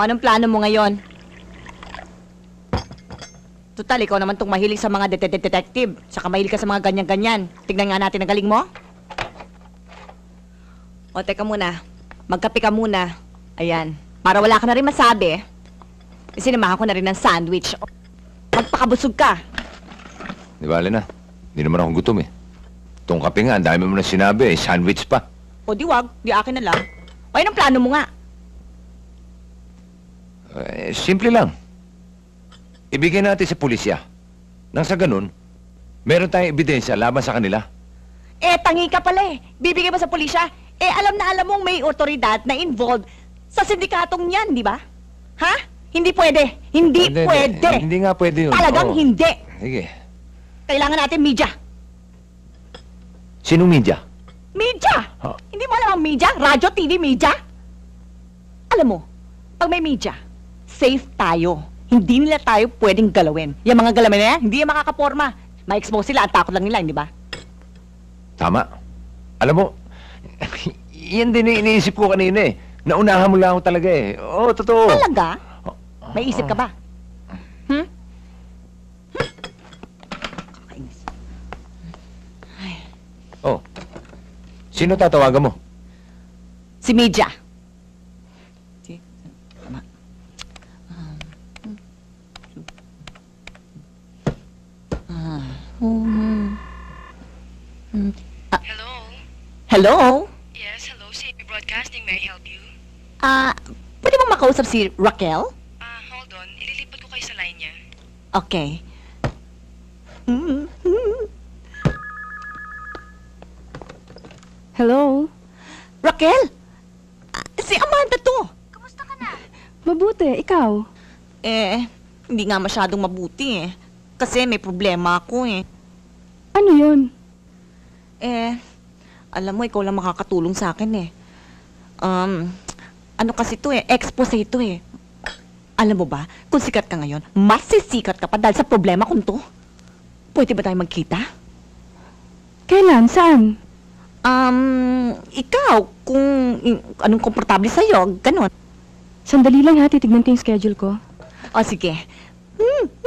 O anong plano mo ngayon? Tutal, ikaw naman tong mahilig sa mga det- det- detective. Saka mahilig ka sa mga ganyan-ganyan. Tignan nga natin ang galing mo. O, teka muna. Magkape ka muna. Ayan. Para wala ka na rin masabi. Sinamahan ko na rin ng sandwich. O, Magpakabusog ka. Di ba, na? Hindi naman ako gutom eh. Itong kape nga, ang dami mo na sinabi eh. Sandwich pa. O, di wag. Di akin na lang. O, ang plano mo nga? Eh, simple lang. Ibigay natin sa pulisya. Nang sa ganun, meron tayong ebidensya laban sa kanila. Eh, tangi ka pala eh. Bibigay mo sa pulisya. Eh, alam na alam mong may otoridad na involved sa sindikatong niyan, di ba? Ha? Hindi pwede. Hindi Hindi, pwede. Hindi, nga pwede yun. Talagang Oo. hindi. Sige. Kailangan natin media. Sino media? Media! Ha? Hindi mo alam ang media? Radio, TV, media? Alam mo, pag may media, safe tayo. Hindi nila tayo pwedeng galawin. Yung mga galamin na yan, hindi yan makakaporma. Ma-expose sila, ang takot lang nila, hindi ba? Tama. Alam mo, yan din iniisip ko kanina eh. Naunahan mo lang ako talaga eh. Oo, totoo. Talaga? Oh. May isip ka ba? Hmm? Hmm? Oh. Sino tatawagan mo? Si Media. Hello? Hello? Yes, hello, CB Broadcasting. May I help you? Ah, pwede bang makausap si Raquel? Ah, hold on. Ililipat ko kayo sa line niya. Okay. Hello? Raquel! Ah, si Amanda to! Kamusta ka na? Mabuti, ikaw. Eh, hindi nga masyadong mabuti eh. Kasi may problema ako eh. Ano yon? Eh, alam mo, ikaw lang makakatulong sa akin eh. Um, ano kasi to eh, expose ito eh. Alam mo ba, kung sikat ka ngayon, mas sisikat ka pa dahil sa problema kong to. Pwede ba tayo magkita? Kailan? Saan? Um, ikaw, kung i- anong komportable sa'yo, ganun. Sandali lang ha, titignan ko yung schedule ko. O ah, sige. Hmm,